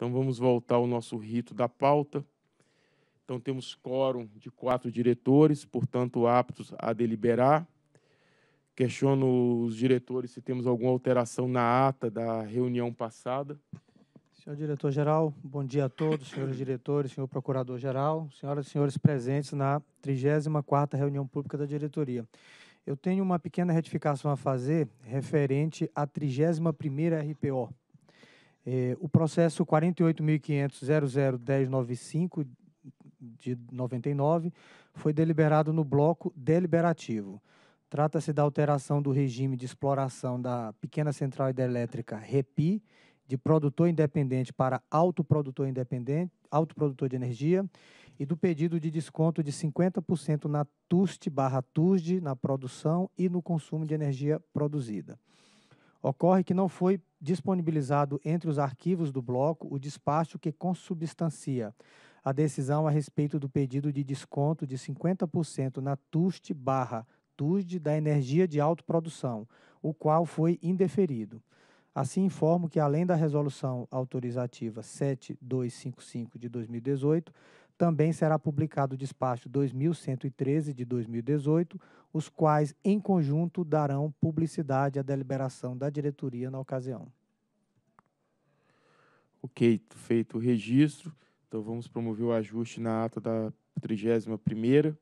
Então vamos voltar ao nosso rito da pauta. Então temos quórum de quatro diretores, portanto aptos a deliberar. Questiono os diretores se temos alguma alteração na ata da reunião passada. Senhor diretor-geral, bom dia a todos, senhores diretores, senhor procurador-geral, senhoras e senhores presentes na 34ª reunião pública da diretoria. Eu tenho uma pequena retificação a fazer referente à 31ª RPO. É, o processo 48.500.001095 de 99 foi deliberado no bloco deliberativo. Trata-se da alteração do regime de exploração da pequena central hidrelétrica REPI, de produtor independente para autoprodutor independente, autoprodutor de energia, e do pedido de desconto de 50% na TUST barra TUSD, na produção e no consumo de energia produzida. Ocorre que não foi disponibilizado entre os arquivos do bloco o despacho que consubstancia a decisão a respeito do pedido de desconto de 50% na TUST barra TUSD da energia de autoprodução, o qual foi indeferido. Assim, informo que, além da resolução autorizativa 7255 de 2018, também será publicado o despacho 2113 de 2018, os quais, em conjunto, darão publicidade à deliberação da diretoria na ocasião. Ok, feito o registro, então vamos promover o ajuste na ata da 31ª